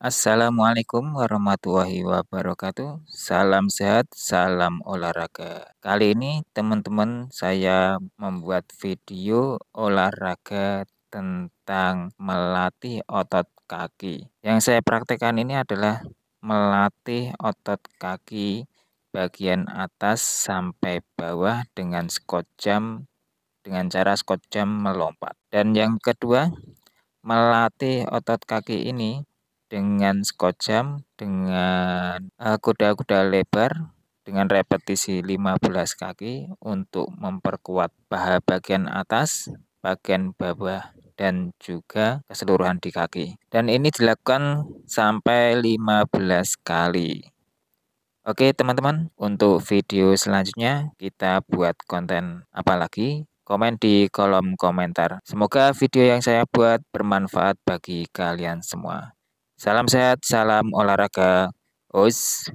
Assalamualaikum warahmatullahi wabarakatuh. Salam sehat, salam olahraga. Kali ini teman-teman saya membuat video olahraga tentang melatih otot kaki. Yang saya praktekkan ini adalah melatih otot kaki bagian atas sampai bawah dengan skot jam dengan cara skot jam melompat. Dan yang kedua, melatih otot kaki ini dengan scotch jam dengan eh, kuda-kuda uh, lebar dengan repetisi 15 kaki untuk memperkuat paha bagian atas, bagian bawah dan juga keseluruhan di kaki. Dan ini dilakukan sampai 15 kali. Oke teman-teman, untuk video selanjutnya kita buat konten apa lagi? Komen di kolom komentar. Semoga video yang saya buat bermanfaat bagi kalian semua. Salam sehat, salam olahraga. Us.